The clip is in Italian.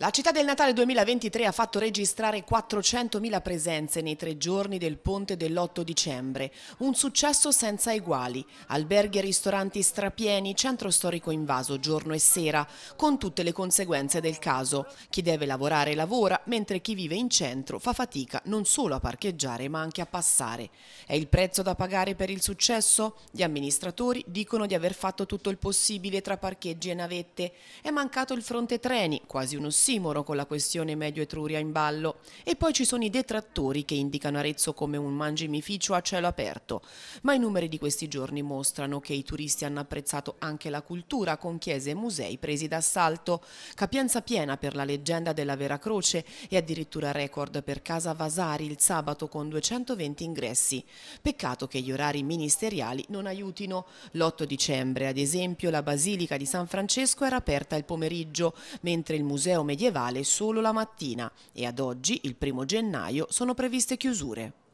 La città del Natale 2023 ha fatto registrare 400.000 presenze nei tre giorni del ponte dell'8 dicembre, un successo senza eguali, alberghi e ristoranti strapieni, centro storico invaso giorno e sera, con tutte le conseguenze del caso. Chi deve lavorare lavora, mentre chi vive in centro fa fatica non solo a parcheggiare ma anche a passare. È il prezzo da pagare per il successo? Gli amministratori dicono di aver fatto tutto il possibile tra parcheggi e navette. È mancato il fronte treni, quasi uno ossimoro con la questione medio-etruria in ballo. E poi ci sono i detrattori che indicano Arezzo come un mangimificio a cielo aperto. Ma i numeri di questi giorni mostrano che i turisti hanno apprezzato anche la cultura con chiese e musei presi d'assalto. Capienza piena per la leggenda della Vera Croce e addirittura record per Casa Vasari il sabato con 220 ingressi. Peccato che gli orari ministeriali non aiutino. L'8 dicembre, ad esempio, la Basilica di San Francesco era aperta il pomeriggio, mentre il Museo Medio medievale solo la mattina e ad oggi, il primo gennaio, sono previste chiusure.